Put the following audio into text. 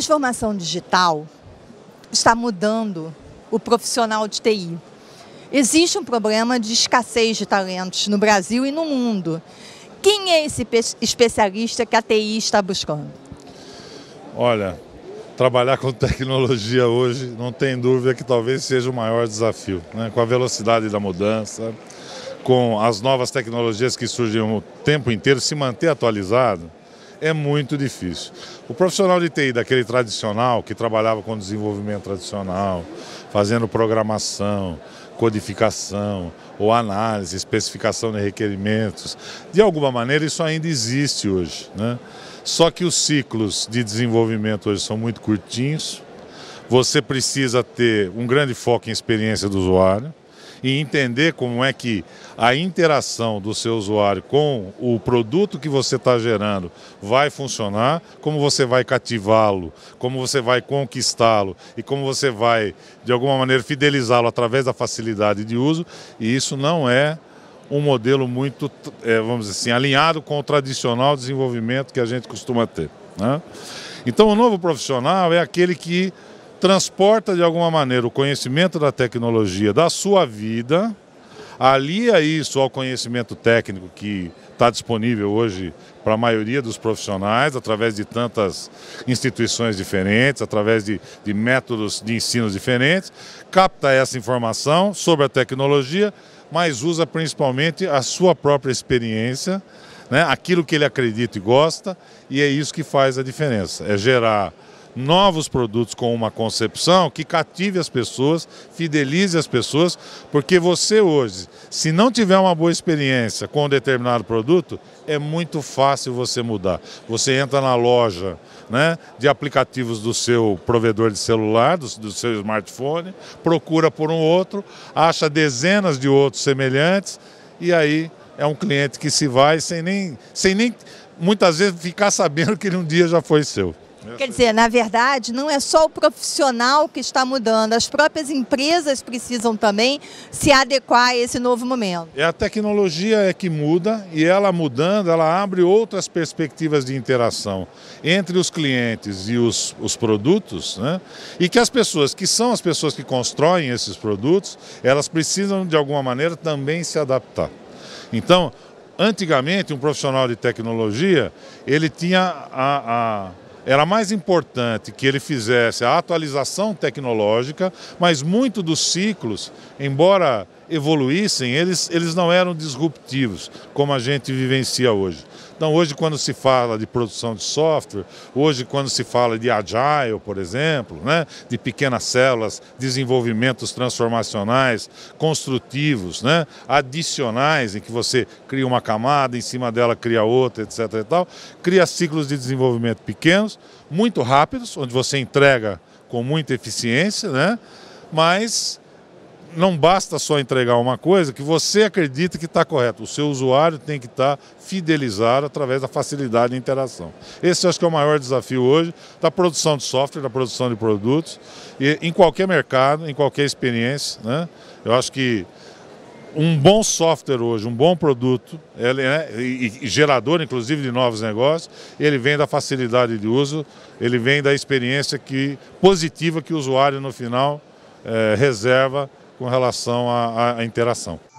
transformação digital está mudando o profissional de TI. Existe um problema de escassez de talentos no Brasil e no mundo. Quem é esse especialista que a TI está buscando? Olha, trabalhar com tecnologia hoje, não tem dúvida que talvez seja o maior desafio, né? com a velocidade da mudança, com as novas tecnologias que surgem o tempo inteiro, se manter atualizado é muito difícil. O profissional de TI, daquele tradicional, que trabalhava com desenvolvimento tradicional, fazendo programação, codificação ou análise, especificação de requerimentos, de alguma maneira isso ainda existe hoje. Né? Só que os ciclos de desenvolvimento hoje são muito curtinhos, você precisa ter um grande foco em experiência do usuário e entender como é que a interação do seu usuário com o produto que você está gerando vai funcionar, como você vai cativá-lo, como você vai conquistá-lo e como você vai, de alguma maneira, fidelizá-lo através da facilidade de uso. E isso não é um modelo muito, é, vamos dizer assim, alinhado com o tradicional desenvolvimento que a gente costuma ter. Né? Então, o novo profissional é aquele que transporta de alguma maneira o conhecimento da tecnologia da sua vida, alia isso ao conhecimento técnico que está disponível hoje para a maioria dos profissionais, através de tantas instituições diferentes, através de, de métodos de ensino diferentes, capta essa informação sobre a tecnologia, mas usa principalmente a sua própria experiência, né, aquilo que ele acredita e gosta, e é isso que faz a diferença, é gerar novos produtos com uma concepção que cative as pessoas, fidelize as pessoas, porque você hoje, se não tiver uma boa experiência com um determinado produto, é muito fácil você mudar. Você entra na loja né, de aplicativos do seu provedor de celular, do, do seu smartphone, procura por um outro, acha dezenas de outros semelhantes e aí é um cliente que se vai sem nem, sem nem muitas vezes ficar sabendo que ele um dia já foi seu. Quer dizer, na verdade, não é só o profissional que está mudando, as próprias empresas precisam também se adequar a esse novo momento. É a tecnologia é que muda e ela mudando, ela abre outras perspectivas de interação entre os clientes e os, os produtos, né? E que as pessoas que são as pessoas que constroem esses produtos, elas precisam de alguma maneira também se adaptar. Então, antigamente, um profissional de tecnologia, ele tinha a, a era mais importante que ele fizesse a atualização tecnológica, mas muito dos ciclos, embora evoluíssem, eles, eles não eram disruptivos, como a gente vivencia hoje. Então, hoje, quando se fala de produção de software, hoje, quando se fala de agile, por exemplo, né, de pequenas células, desenvolvimentos transformacionais, construtivos, né, adicionais, em que você cria uma camada, em cima dela cria outra, etc. E tal, cria ciclos de desenvolvimento pequenos, muito rápidos, onde você entrega com muita eficiência, né, mas não basta só entregar uma coisa que você acredita que está correta. O seu usuário tem que estar tá fidelizado através da facilidade de interação. Esse acho que é o maior desafio hoje da produção de software, da produção de produtos, e em qualquer mercado, em qualquer experiência. Né? Eu acho que um bom software hoje, um bom produto, ele é, e gerador inclusive de novos negócios, ele vem da facilidade de uso, ele vem da experiência que, positiva que o usuário no final é, reserva com relação à, à interação.